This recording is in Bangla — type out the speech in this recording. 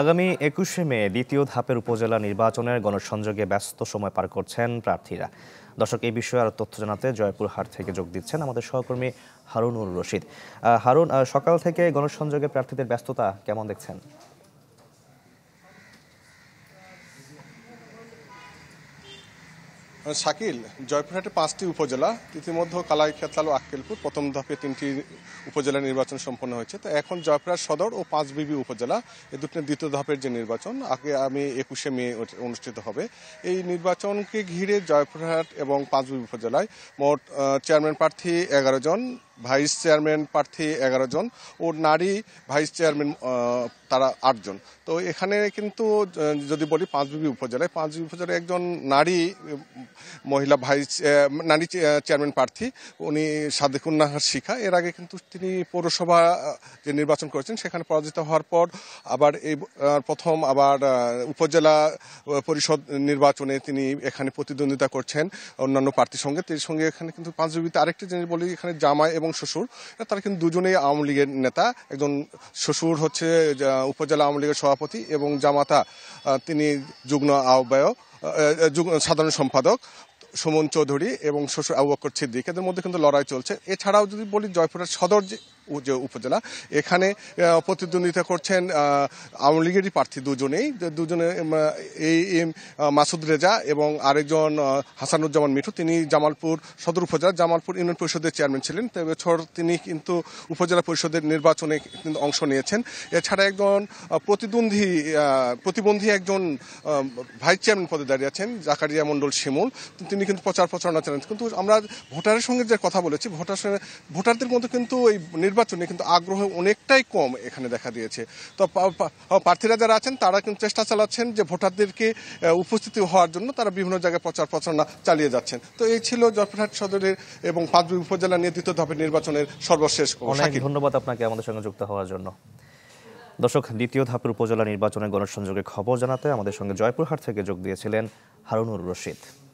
আগামী একুশে মে দ্বিতীয় ধাপের উপজেলা নির্বাচনের গণসংযোগে ব্যস্ত সময় পার করছেন প্রার্থীরা দর্শক এই বিষয়ে আরও তথ্য জানাতে জয়পুরহাট থেকে যোগ দিচ্ছেন আমাদের সহকর্মী হারুনুর রশিদ হারুন সকাল থেকে গণসংযোগে প্রার্থীদের ব্যস্ততা কেমন দেখছেন মানে শাকিল জয়পুরহাটে পাঁচটি উপজেলা ইতিমধ্যে খেতাল ও আক্কেলপুর প্রথম ধাপে তিনটি উপজেলা নির্বাচন সম্পন্ন হয়েছে তো এখন জয়পুরহাট সদর ও পাঁচ বিবি উপজেলা এ দুটি দ্বিতীয় ধাপের যে নির্বাচন আগে আমি একুশে মে অনুষ্ঠিত হবে এই নির্বাচনকে ঘিরে জয়পুরহাট এবং পাঁচ বিবি উপজেলায় মোট চেয়ারম্যান প্রার্থী এগারো জন ভাইস চেয়ারম্যান প্রার্থী এগারো জন ও নারী ভাইস চেয়ারম্যান তারা আটজন তো এখানে কিন্তু যদি বলি পাঁচবিবি উপজেলায় বিবি উপজেলায় একজন নারী মহিলা ভাইস নারী চেয়ারম্যান প্রার্থী উনি সাদেকুন্নাহার শিখা এর আগে কিন্তু তিনি পৌরসভা যে নির্বাচন করেছেন সেখানে পরাজিত হওয়ার পর আবার এই প্রথম আবার উপজেলা পরিষদ নির্বাচনে তিনি এখানে প্রতিদ্বন্দ্বিতা করছেন অন্যান্য প্রার্থীর সঙ্গে তার সঙ্গে এখানে কিন্তু পাঁচজীবিতে আরেকটি জিনিস বলি এখানে জামাই এবং শ্বশুর তারা কিন্তু দুজনেই আওয়ামী লীগের নেতা একজন শ্বশুর হচ্ছে উপজেলা আওয়ামী লীগের সভাপতি এবং জামাতা তিনি যুগ্ম আহ্বায়ক সাধারণ সম্পাদক সুমন চৌধুরী এবং শ্বশুর আবু বকর সিদ্দিক এদের মধ্যে কিন্তু লড়াই চলছে এছাড়াও যদি বলি জয়পুরের সদর যে যে উপজেলা এখানে প্রতিদ্বন্দ্বিতা করছেন আওয়ামী লীগেরই প্রার্থী দুজনেই দুজনে এই এম মাসুদ রেজা এবং আরেকজন হাসানুজ্জামান মিঠু তিনি জামালপুর সদর উপজেলা জামালপুর ইউনিয়ন পরিষদের চেয়ারম্যান ছিলেন তবে এবছর তিনি কিন্তু উপজেলা পরিষদের নির্বাচনে কিন্তু অংশ নিয়েছেন এছাড়া একজন প্রতিদ্বন্দ্বী প্রতিবন্ধী একজন ভাইস চেয়ারম্যান পদে দাঁড়িয়ে আছেন জাকারিয়া মন্ডল শিমুল তিনি কিন্তু প্রচার প্রচারণা চালান কিন্তু আমরা ভোটারের সঙ্গে যে কথা বলেছি ভোটার ভোটারদের মধ্যে কিন্তু এই নির্বাচনে কিন্তু আগ্রহ অনেকটাই কম এখানে দেখা দিয়েছে তো প্রার্থীরা যারা আছেন তারা কিন্তু চেষ্টা চালাচ্ছেন যে ভোটারদেরকে উপস্থিতি হওয়ার জন্য তারা বিভিন্ন জায়গায় প্রচার প্রচারণা চালিয়ে যাচ্ছেন তো এই ছিল জয়পুরহাট সদরের এবং পাঁচবি উপজেলা নিয়ে দ্বিতীয় ধাপের নির্বাচনের সর্বশেষ ধন্যবাদ আপনাকে আমাদের সঙ্গে যুক্ত হওয়ার জন্য দর্শক দ্বিতীয় ধাপের উপজেলা নির্বাচনের গণসংযোগে খবর জানাতে আমাদের সঙ্গে জয়পুরহাট থেকে যোগ দিয়েছিলেন হারুনুর রশিদ